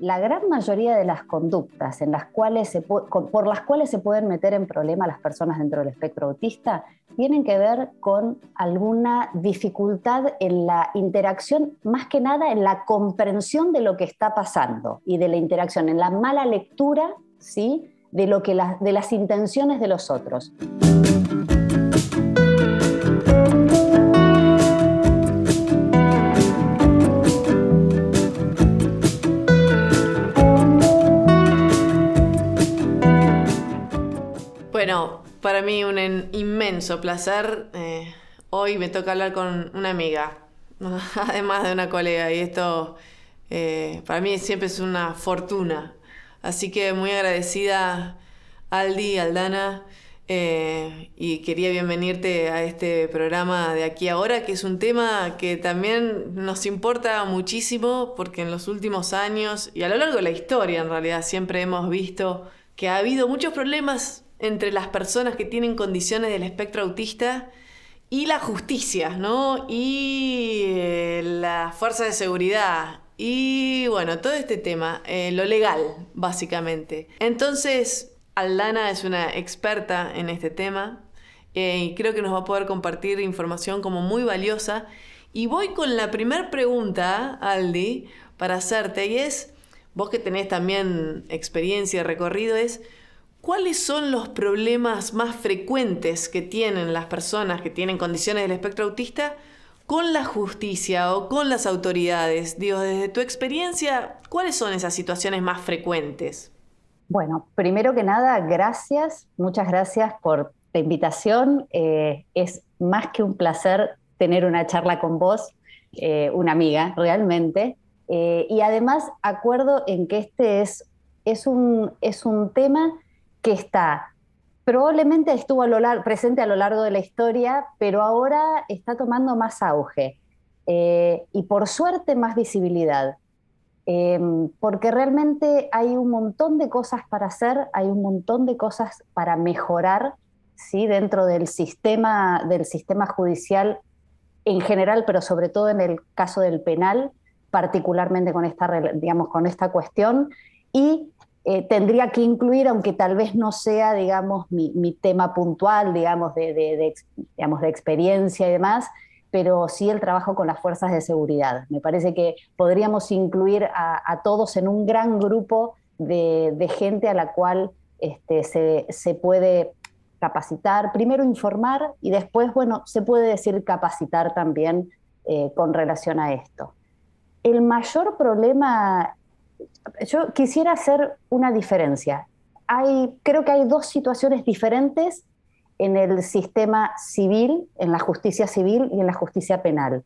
la gran mayoría de las conductas en las cuales por las cuales se pueden meter en problema las personas dentro del espectro autista tienen que ver con alguna dificultad en la interacción, más que nada en la comprensión de lo que está pasando y de la interacción, en la mala lectura ¿sí? de, lo que de las intenciones de los otros. para mí un inmenso placer. Eh, hoy me toca hablar con una amiga, además de una colega, y esto eh, para mí siempre es una fortuna. Así que muy agradecida, Aldi, Aldana, eh, y quería bienvenirte a este programa de aquí ahora, que es un tema que también nos importa muchísimo, porque en los últimos años y a lo largo de la historia, en realidad, siempre hemos visto que ha habido muchos problemas entre las personas que tienen condiciones del espectro autista y la justicia, ¿no? Y eh, la fuerza de seguridad. Y bueno, todo este tema, eh, lo legal, básicamente. Entonces, Aldana es una experta en este tema eh, y creo que nos va a poder compartir información como muy valiosa. Y voy con la primera pregunta, Aldi, para hacerte, y es, vos que tenés también experiencia, recorrido, es, ¿Cuáles son los problemas más frecuentes que tienen las personas que tienen condiciones del espectro autista con la justicia o con las autoridades? Digo, desde tu experiencia, ¿cuáles son esas situaciones más frecuentes? Bueno, primero que nada, gracias, muchas gracias por la invitación. Eh, es más que un placer tener una charla con vos, eh, una amiga, realmente. Eh, y además, acuerdo en que este es, es, un, es un tema que está probablemente estuvo a lo presente a lo largo de la historia, pero ahora está tomando más auge eh, y por suerte más visibilidad. Em, porque realmente hay un montón de cosas para hacer, hay un montón de cosas para mejorar ¿sí? dentro del sistema, del sistema judicial en general, pero sobre todo en el caso del penal, particularmente con esta, digamos, con esta cuestión. Y eh, tendría que incluir, aunque tal vez no sea, digamos, mi, tema puntual, digamos de, digamos, de experiencia y demás, pero sí el trabajo con las fuerzas de seguridad. Me parece que podríamos incluir a, todos en un gran grupo de, gente a la cual este, se, puede capacitar, primero informar y después, bueno, se puede decir capacitar también eh, con relación a esto. El mayor problema yo quisiera hacer una diferencia. Hay, creo que hay dos situaciones diferentes en el sistema civil, en la justicia civil y en la justicia penal.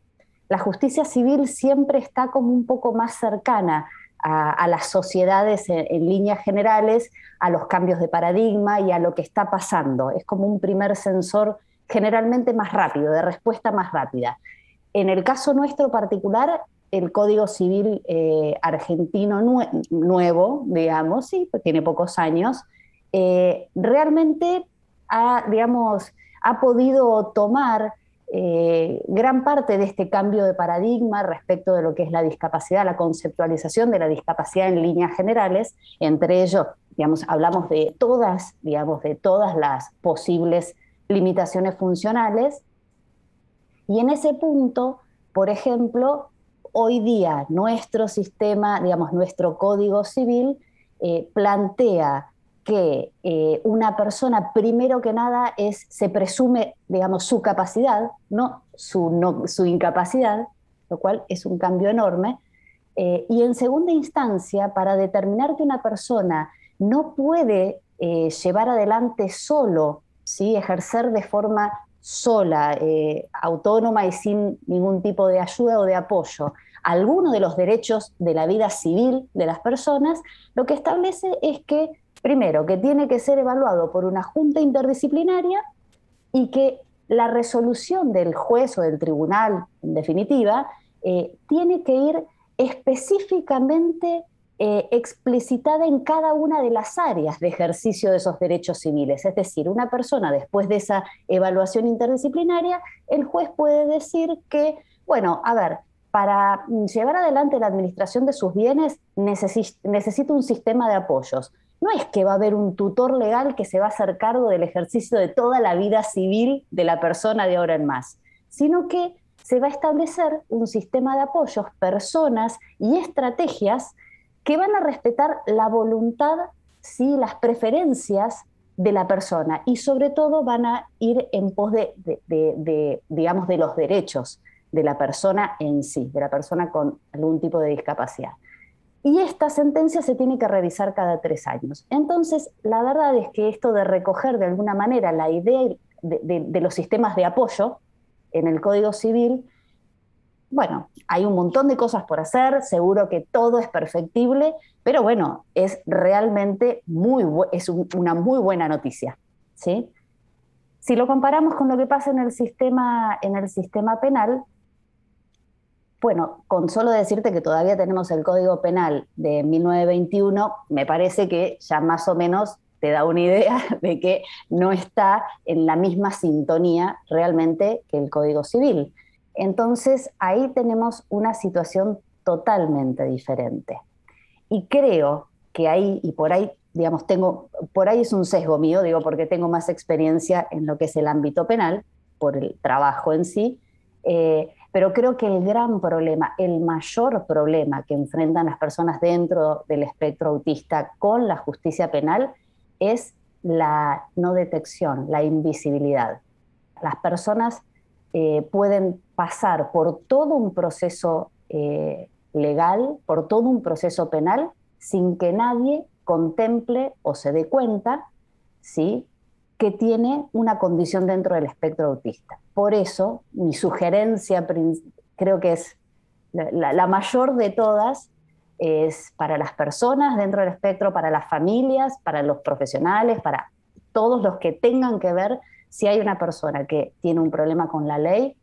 La justicia civil siempre está como un poco más cercana a, las sociedades en, líneas generales, a los cambios de paradigma y a lo que está pasando. Es como un primer sensor generalmente más rápido, de respuesta más rápida. En el caso nuestro particular, el Código Civil eh, argentino nuevo, digamos, sí, pues tiene pocos años, eh, realmente ha, digamos, ha podido tomar eh, gran parte de este cambio de paradigma respecto de lo que es la discapacidad, la conceptualización de la discapacidad en líneas generales, entre ellos, digamos, hablamos de todas, digamos, de todas las posibles limitaciones funcionales. Y en ese punto, por ejemplo, hoy día nuestro sistema, digamos, nuestro código civil eh, plantea que eh, una persona primero que nada se presume, digamos, su capacidad, no su, incapacidad, lo cual es un cambio enorme, eh, y en segunda instancia, para determinar que una persona no puede llevar adelante solo, ¿sí? ejercer de forma sola, autónoma y sin ningún tipo de ayuda o de apoyo alguno de los derechos de la vida civil de las personas, lo que establece es que, primero, que tiene que ser evaluado por una junta interdisciplinaria y que la resolución del juez o del tribunal, en definitiva, eh, tiene que ir específicamente eh, explicitada en cada una de las áreas de ejercicio de esos derechos civiles. Es decir, una persona después de esa evaluación interdisciplinaria, el juez puede decir que, bueno, a ver, para llevar adelante la administración de sus bienes necesita un sistema de apoyos. No es que va a haber un tutor legal que se va a hacer cargo del ejercicio de toda la vida civil de la persona de ahora en más, sino que se va a establecer un sistema de apoyos, personas y estrategias que van a respetar la voluntad, sí, las preferencias de la persona y sobre todo van a ir en pos digamos, de los derechos de la persona en sí, de la persona con algún tipo de discapacidad. Y esta sentencia se tiene que revisar cada tres años. Entonces, la verdad es que esto de recoger de alguna manera la idea de, los sistemas de apoyo en el Código Civil, bueno, hay un montón de cosas por hacer, seguro que todo es perfectible, pero bueno, es realmente muy es una muy buena noticia, ¿sí? Si lo comparamos con lo que pasa en el sistema en el sistema penal, bueno, con solo decirte que todavía tenemos el Código Penal de 1921, me parece que ya más o menos te da una idea de que no está en la misma sintonía realmente que el Código Civil. Entonces ahí tenemos una situación totalmente diferente. Y creo que ahí, y por ahí, digamos, tengo, por ahí es un sesgo mío, digo, porque tengo más experiencia en lo que es el ámbito penal, por el trabajo en sí, eh, pero creo que el gran problema, el mayor problema que enfrentan las personas dentro del espectro autista con la justicia penal es la no detección, la invisibilidad. Las personas eh, pueden pasar por todo un proceso eh, legal, por todo un proceso penal, sin que nadie contemple o se dé cuenta ¿sí? que tiene una condición dentro del espectro autista por eso mi sugerencia creo que es la, mayor de todas es para las personas dentro del espectro, para las familias, para los profesionales, para todos los que tengan que ver si hay una persona que tiene un problema con la ley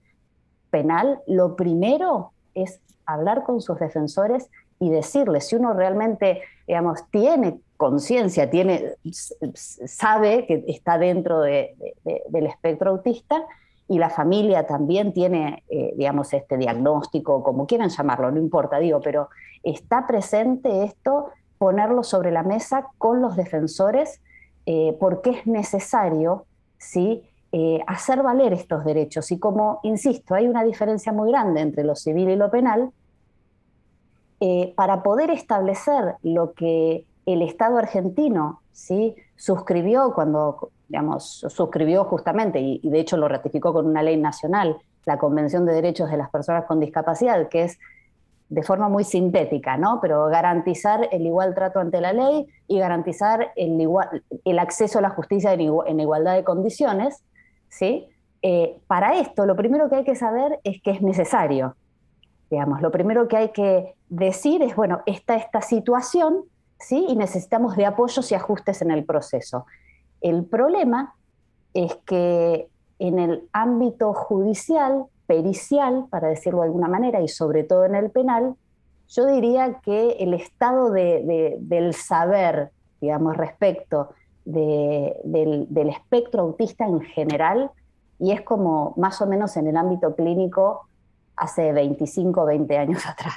penal, lo primero es hablar con sus defensores y decirles si uno realmente, digamos, tiene conciencia, tiene, sabe que está dentro del espectro autista, y la familia también tiene, eh, digamos, este diagnóstico, como quieran llamarlo, no importa, digo, pero está presente esto, ponerlo sobre la mesa con los defensores, eh, porque es necesario, ¿sí? Eh, hacer valer estos derechos. Y como, insisto, hay una diferencia muy grande entre lo civil y lo penal, para poder establecer lo que el Estado argentino ¿sí? suscribió cuando, digamos, suscribió justamente, y, de hecho lo ratificó con una ley nacional, la Convención de Derechos de las Personas con Discapacidad, que es de forma muy sintética, ¿no? Pero garantizar el igual trato ante la ley y garantizar el, el acceso a la justicia en, igualdad de condiciones, ¿sí? Eh, para esto, lo primero que hay que saber es que es necesario. Digamos, lo primero que hay que decir es, bueno, está esta situación, ¿sí? y necesitamos de apoyos y ajustes en el proceso. El problema es que en el ámbito judicial, pericial, para decirlo de alguna manera, y sobre todo en el penal, yo diría que el estado del saber, digamos, respecto del, espectro autista en general, y es como más o menos en el ámbito clínico hace 25 o 20 años atrás.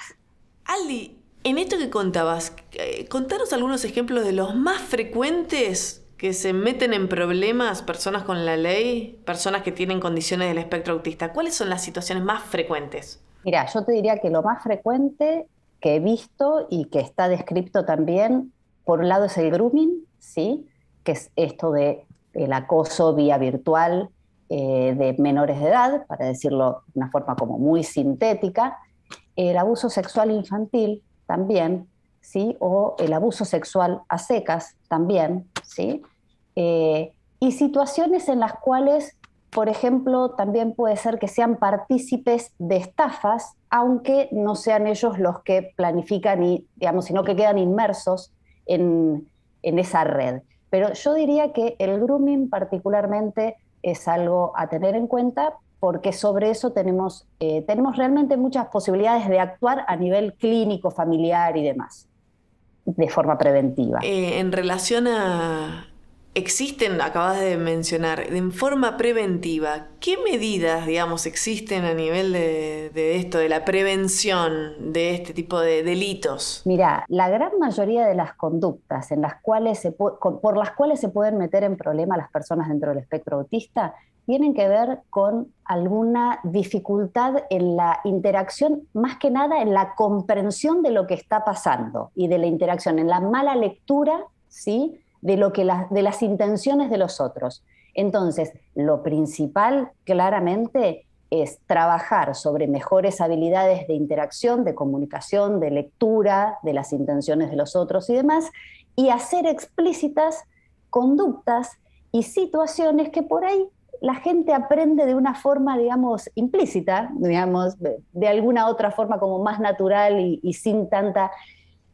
Aldi, en esto que contabas, eh, contanos algunos ejemplos de los más frecuentes que se meten en problemas personas con la ley, personas que tienen condiciones del espectro autista. ¿Cuáles son las situaciones más frecuentes? Mira, yo te diría que lo más frecuente que he visto y que está descrito también, por un lado es el grooming, ¿sí? que es esto de acoso vía virtual eh, de menores de edad, para decirlo de una forma como muy sintética, el abuso sexual infantil, también, ¿sí? O el abuso sexual a secas también, ¿sí? Eh, y situaciones en las cuales, por ejemplo, también puede ser que sean partícipes de estafas, aunque no sean ellos los que planifican y, digamos, sino que quedan inmersos en, en esa red. Pero yo diría que el grooming particularmente es algo a tener en cuenta porque sobre eso tenemos, eh, tenemos realmente muchas posibilidades de actuar a nivel clínico, familiar y demás, de forma preventiva. Eh, en relación a, existen, acabas de mencionar, en forma preventiva, ¿qué medidas, digamos, existen a nivel de, esto, de la prevención de este tipo de delitos? Mira, la gran mayoría de las conductas en las cuales por las cuales se pueden meter en problema las personas dentro del espectro autista tienen que ver con alguna dificultad en la interacción, más que nada en la comprensión de lo que está pasando y de la interacción, en la mala lectura, ¿sí? De, lo que de las intenciones de los otros. Entonces, lo principal claramente es trabajar sobre mejores habilidades de interacción, de comunicación, de lectura, de las intenciones de los otros y demás, y hacer explícitas conductas y situaciones que por ahí la gente aprende de una forma, digamos, implícita, digamos, de alguna otra forma como más natural y, sin tanta...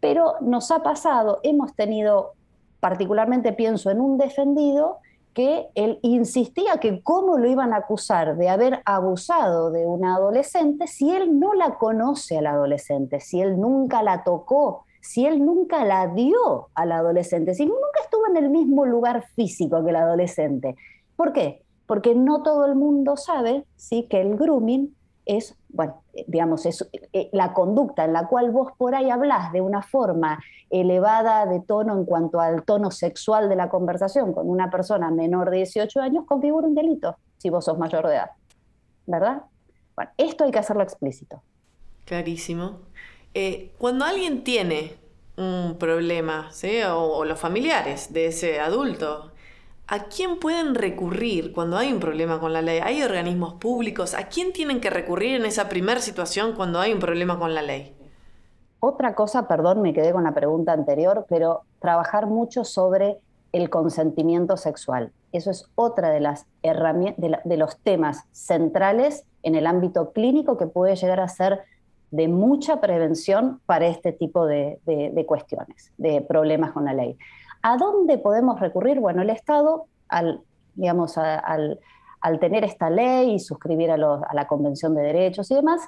Pero nos ha pasado, hemos tenido, particularmente pienso en un defendido, que él insistía que cómo lo iban a acusar de haber abusado de una adolescente si él no la conoce a la adolescente, si él nunca la tocó, si él nunca la dio a la adolescente, si nunca estuvo en el mismo lugar físico que la adolescente. ¿Por qué? porque no todo el mundo sabe ¿sí? que el grooming es, bueno, eh, digamos, es eh, la conducta en la cual vos por ahí hablás de una forma elevada de tono en cuanto al tono sexual de la conversación con una persona menor de 18 años, configura un delito si vos sos mayor de edad, ¿verdad? Bueno, esto hay que hacerlo explícito. Clarísimo. Eh, cuando alguien tiene un problema, o los familiares de ese adulto, ¿A quién pueden recurrir cuando hay un problema con la ley? ¿Hay organismos públicos? ¿A quién tienen que recurrir en esa primera situación cuando hay un problema con la ley? Otra cosa, perdón, me quedé con la pregunta anterior, pero trabajar mucho sobre el consentimiento sexual. Eso es otra de, las de los temas centrales en el ámbito clínico que puede llegar a ser de mucha prevención para este tipo de cuestiones, de problemas con la ley. ¿A dónde podemos recurrir? Bueno, el Estado, al, digamos, al, tener esta ley y suscribir a, la Convención de Derechos y demás,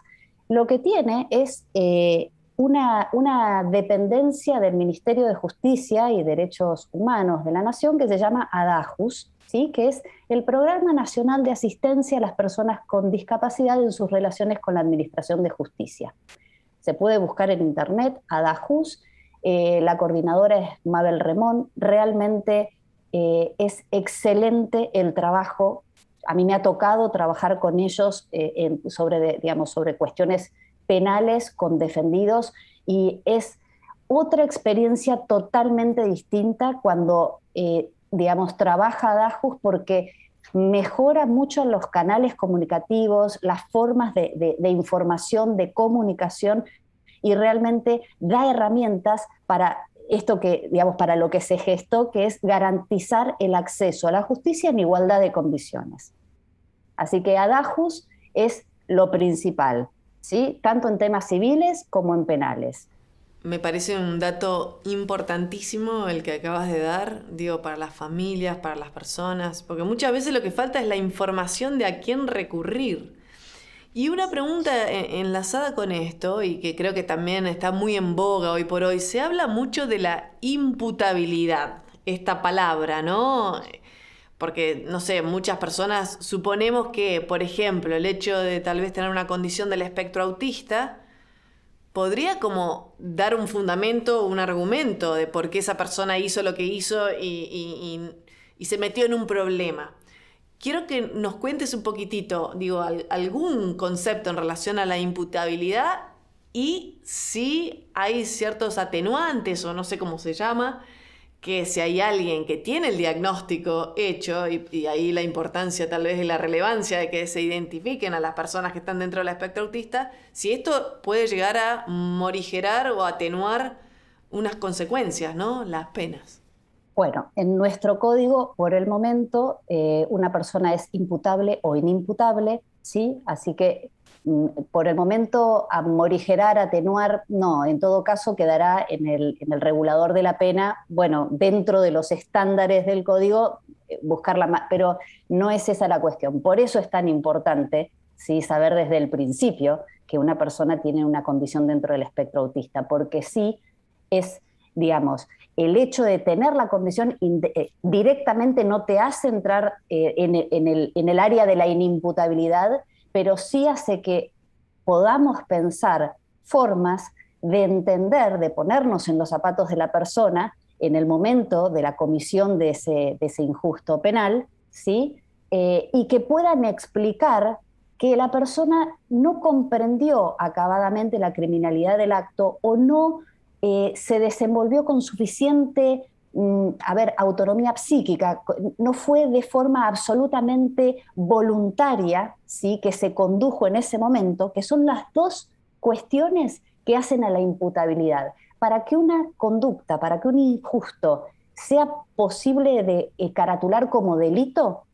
lo que tiene es eh, una, dependencia del Ministerio de Justicia y Derechos Humanos de la Nación que se llama ADAJUS, ¿sí? que es el Programa Nacional de Asistencia a las Personas con Discapacidad en sus relaciones con la Administración de Justicia. Se puede buscar en Internet ADAJUS eh, la coordinadora es Mabel Remón, realmente eh, es excelente el trabajo. A mí me ha tocado trabajar con ellos eh, sobre, sobre cuestiones penales con defendidos y es otra experiencia totalmente distinta cuando, digamos, trabaja Dajus porque mejora mucho los canales comunicativos, las formas de información, de comunicación y realmente da herramientas para esto que, digamos, para lo que se gestó, que es garantizar el acceso a la justicia en igualdad de condiciones. Así que Adajus es lo principal, ¿sí? tanto en temas civiles como en penales. Me parece un dato importantísimo el que acabas de dar, digo, para las familias, para las personas, porque muchas veces lo que falta es la información de a quién recurrir. Y una pregunta e-, enlazada con esto, y que creo que también está muy en boga hoy por hoy, se habla mucho de la imputabilidad, esta palabra, ¿no? Porque, no sé, muchas personas suponemos que, por ejemplo, el hecho de tal vez tener una condición del espectro autista, podría como dar un fundamento, un argumento de por qué esa persona hizo lo que hizo y se metió en un problema. Quiero que nos cuentes un poquitito, digo, algún concepto en relación a la imputabilidad y si hay ciertos atenuantes o no sé cómo se llama, que si hay alguien que tiene el diagnóstico hecho, y, y, ahí la importancia tal vez y la relevancia de que se identifiquen a las personas que están dentro del espectro autista, si esto puede llegar a morigerar o atenuar unas consecuencias, ¿no? Las penas. Bueno, en nuestro código, por el momento, eh, una persona es imputable o inimputable, ¿sí? Así que mm, por el momento, amorigerar, atenuar, no, en todo caso quedará en el, regulador de la pena, bueno, dentro de los estándares del código, eh, buscarla más, pero no es esa la cuestión. Por eso es tan importante ¿sí? saber desde el principio que una persona tiene una condición dentro del espectro autista, porque sí es, digamos, el hecho de tener la condición eh, directamente no te hace entrar eh, e-, en, el, área de la inimputabilidad, pero sí hace que podamos pensar formas de entender, de ponernos en los zapatos de la persona en el momento de la comisión de ese, injusto penal, ¿sí? Eh, y que puedan explicar que la persona no comprendió acabadamente la criminalidad del acto o no eh, se desenvolvió con suficiente mm, a ver, autonomía psíquica, no fue de forma absolutamente voluntaria, ¿sí? que se condujo en ese momento, que son las dos cuestiones que hacen a la imputabilidad. Para que una conducta, para que un injusto sea posible de eh, caratular como delito,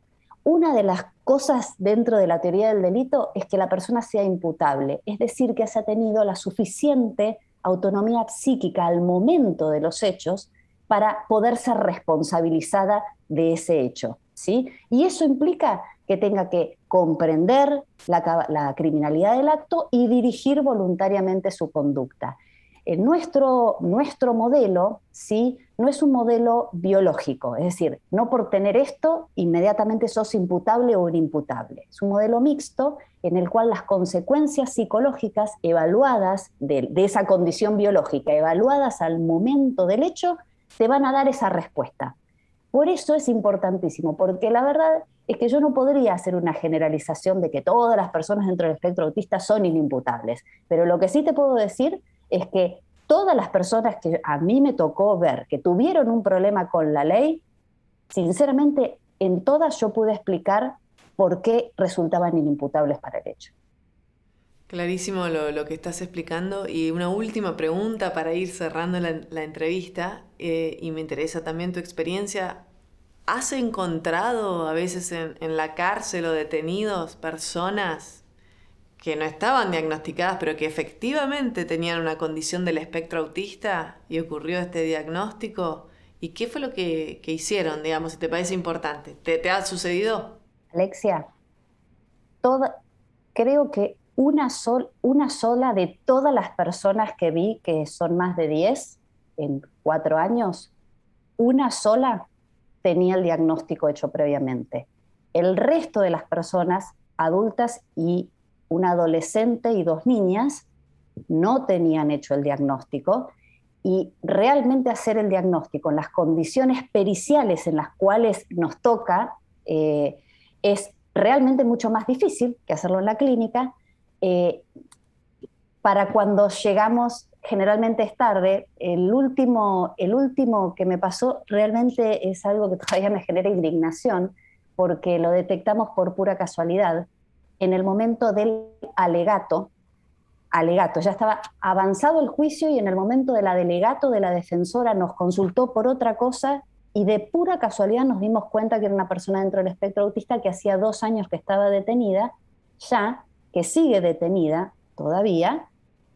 una de las cosas dentro de la teoría del delito es que la persona sea imputable, es decir, que haya tenido la suficiente autonomía psíquica al momento de los hechos para poder ser responsabilizada de ese hecho. ¿sí? Y eso implica que tenga que comprender la, la criminalidad del acto y dirigir voluntariamente su conducta nuestro, modelo, ¿sí? No es un modelo biológico, es decir, no por tener esto inmediatamente sos imputable o inimputable. Es un modelo mixto en el cual las consecuencias psicológicas evaluadas de, de esa condición biológica, evaluadas al momento del hecho, te van a dar esa respuesta. Por eso es importantísimo, porque la verdad es que yo no podría hacer una generalización de que todas las personas dentro del espectro autista son inimputables, pero lo que sí te puedo decir es que todas las personas que a mí me tocó ver que tuvieron un problema con la ley, sinceramente en todas yo pude explicar por qué resultaban inimputables para el hecho. Clarísimo lo, que estás explicando y una última pregunta para ir cerrando la, entrevista eh, y me interesa también tu experiencia. ¿Has encontrado a veces en la cárcel o detenidos personas que no estaban diagnosticadas, pero que efectivamente tenían una condición del espectro autista y ocurrió este diagnóstico. ¿Y qué fue lo que, que hicieron, digamos, si te parece importante? ¿Te, te ha sucedido? Alexia, creo que una, sol, una sola de todas las personas que vi, que son más de 10 en cuatro años, una sola tenía el diagnóstico hecho previamente. El resto de las personas adultas y un adolescente y dos niñas no tenían hecho el diagnóstico y realmente hacer el diagnóstico en las condiciones periciales en las cuales nos toca eh, es realmente mucho más difícil que hacerlo en la clínica. Eh, para cuando llegamos generalmente es tarde. El último, el último que me pasó realmente es algo que todavía me genera indignación porque lo detectamos por pura casualidad en el momento del alegato, alegato, ya estaba avanzado el juicio y en el momento del alegato de la defensora nos consultó por otra cosa y de pura casualidad nos dimos cuenta que era una persona dentro del espectro autista que hacía dos años que estaba detenida, ya que sigue detenida todavía,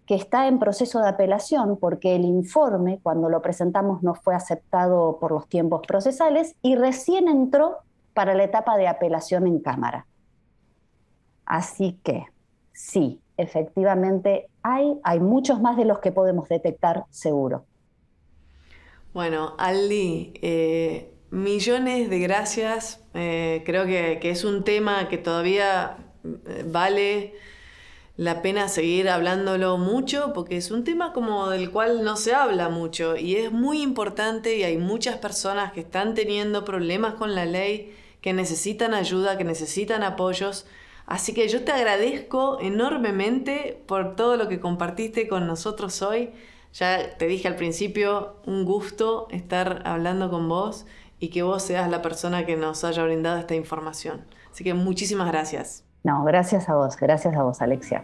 que está en proceso de apelación porque el informe, cuando lo presentamos, no fue aceptado por los tiempos procesales y recién entró para la etapa de apelación en Cámara. Así que sí, efectivamente hay, hay muchos más de los que podemos detectar seguro. Bueno, Aldi, eh, millones de gracias. Eh, creo que, que es un tema que todavía eh, vale la pena seguir hablándolo mucho porque es un tema como del cual no se habla mucho y es muy importante y hay muchas personas que están teniendo problemas con la ley, que necesitan ayuda, que necesitan apoyos Así que yo te agradezco enormemente por todo lo que compartiste con nosotros hoy. Ya te dije al principio, un gusto estar hablando con vos y que vos seas la persona que nos haya brindado esta información. Así que muchísimas gracias. No, gracias a vos, gracias a vos, Alexia.